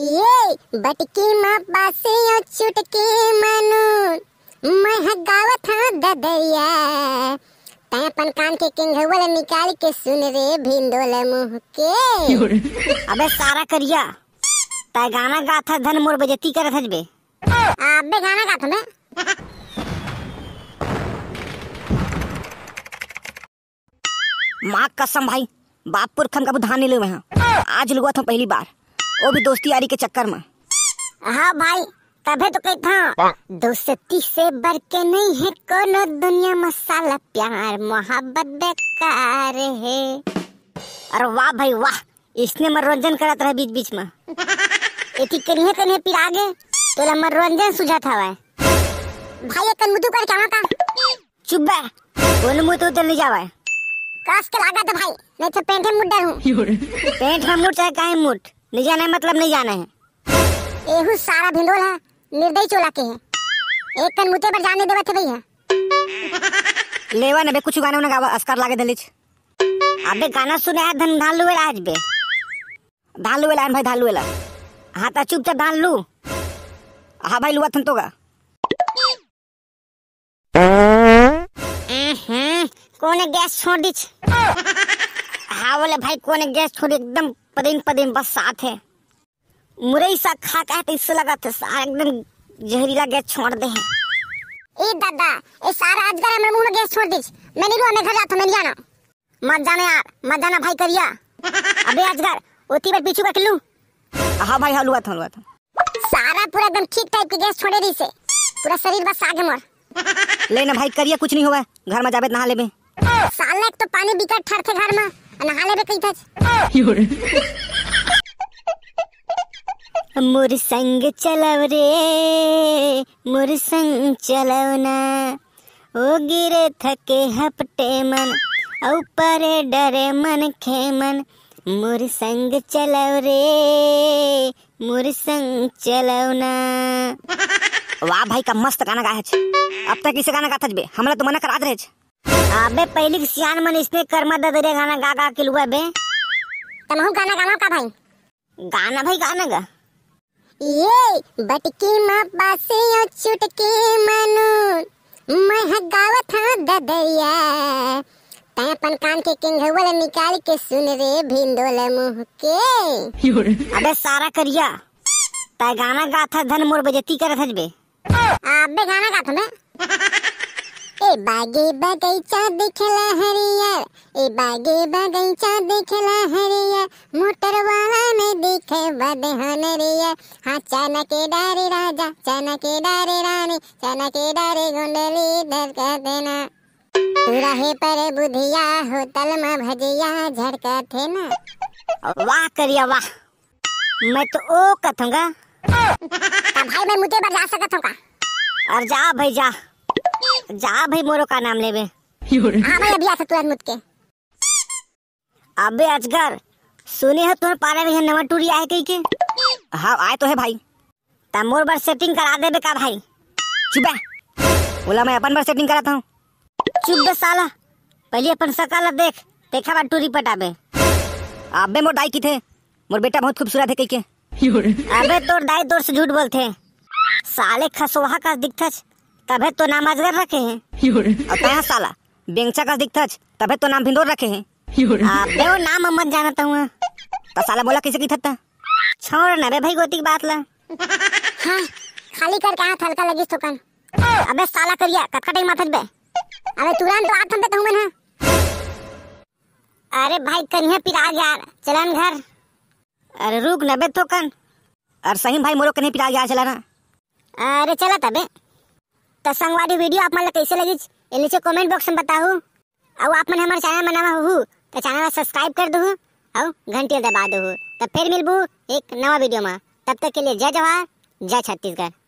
ये बटकी माँ पासे चुटके मनु मैं गावत था हाँ ददरिया तै अपन कान के किंग किंघवल निकाल के सुन रे भिंदोल मुह के अबे सारा करिया तै गाना गाथा धन मोर बजती करत हजबे अबे गाना गाथा मैं माँ कसम भाई बाप पुरखम का बुधान ले मैं हाँ। आज लुआ था पहली बार वो भी दोस्ती यारी के चक्कर में हाँ भाई तबे तो कही था हाँ। दोस्ती से बढ़ के नहीं है कोनो दुनिया मसाला प्यार मोहब्बत बेकार है अरे वाह भाई वाह इसने मनोरंजन करा था बीच बीच में एथी कनिए कनिए पिरा तो तोला मनोरंजन सुझात हवा भाई एक मुद्दे पर क्या का चुप बे कोन मुदु तो नहीं जावा कास के लागा था भाई नहीं तो पेंट में मुड़ डालूं पेंट में मुड़ चाहे काहे मुड़ ले जाना है मतलब नहीं जाना है एहू सारा भिंडोल है निर्दयी चोला के है एक कन मुते पर जाने देवत है भैया लेवा ने बे कुछ गाना गावा अस्कार लागे दलिच अबे गाना सुने है धन धान वेला आज बे धान लुवेला भाई धान वेला हाँ ता चुपचाप धान लू हाँ भाई लुआ थन तोगा कौन गैस छोड़ दीच का बोले भाई कोने गेस्ट छोड़ एकदम पदिन पदिन बस साथ है मुरई सा खा का तो इससे लगा था सारा एकदम जहरीला गैस छोड़ दे है ए दादा ए सारा आज घर हमरे मुंह में गैस छोड़ दी मैं नहीं रुआ मैं घर जाता मैं नहीं आना मत जाना यार मत जाना भाई करिया अबे आज घर ओती पर पीछू बैठ लूं हां भाई हां लुआ था लुआ था सारा पूरा एकदम ठीक टाइप के गैस छोड़े दी से पूरा शरीर बस आगे मोर ले ना भाई करिया कुछ नहीं होगा घर में जाबे नहा लेबे साला एक तो पानी बिकट ठरथे घर में नहा ले कहीं मोर संग चलव रे मोर संग चलव ना ओ गिरे थके हपटे मन ऊपर डरे मन खे मन मोर संग चलव रे मोर संग चलव ना वाह भाई का मस्त गाना गाया अब तक इसे गाना गाता बे हमला तो मना करा रहे अबे पहले सियान मन इसने कर्मा ददरिया गाना गा गा के लुआ बे तमहु तो गाना गाना का भाई गाना भाई गाना गा ये बटकी मां पासे यो चुटकी मनु मैं गावत था हाँ ददैया तै अपन कान के किंग है किंगवल निकाल के सुन रे भिंदोल मुंह के अबे सारा करिया तै गाना गाथा धन मोर बजती करत हजबे अबे गाना गाथा मैं ए बागे बगैचा दिखला हरियर ए बागे बगीचा दिखला हरियर मोटर वाला ने दिखे बदहन रिया हाँ चनके डारे राजा चनके डारे रानी चनके डारे गुंडली धर कर देना तू रहे पर बुधिया हो तल में भजिया झड़का थे ना वाह करिया वाह मैं तो ओ कथूंगा भाई मैं मुझे बजा सकता हूँ और जा भाई जा जा भाई मोरो का नाम लेबे हां भाई अभी आ सकतो मुद के अबे अजगर सुने हो तोर पारे में नवा टूरी आए कई के हाँ आए तो है भाई तब मोर बार सेटिंग करा देबे का भाई चुप बोला मैं अपन बार सेटिंग कराता हूँ चुप बे साला पहले अपन सकाला देख देखा बार टूरी पटाबे अबे मोर दाई की थे मोर बेटा बहुत खूबसूरत है कई के अबे तोर दाई तोर से झूठ बोलते साले खसोहा का दिखता तबे तो नाम अजगर रखे हैं और कहाँ साला बेंचा का दिखता दिखथच तबे तो नाम भिंडोर रखे हैं अबे वो नाम हम मत जानता हूँ हाँ। तो साला बोला किसे की थत्ता छोड़ ना रे भाई गोती की बात ला हाँ खाली कर कहाँ थलका लगी दुकान अबे साला करिया कटका टाइम माथत बे अबे तुरंत तो आठ देता हूँ मैं हाँ। अरे भाई कन्हे पिरा गया चलन घर अरे रुक नबे तो कन अरे सही भाई मोरो कन्हे पिरा गया चला ना अरे चला तबे तो संगवारी वीडियो आप मन कैसे लगी नीचे कमेंट बॉक्स में बताओ और आप मन हमारे चैनल बनावा हो तो चैनल सब्सक्राइब कर दो और घंटी दबा दू तो फिर मिलबू एक नवा वीडियो में तब तक के लिए जय जवाहर जय छत्तीसगढ़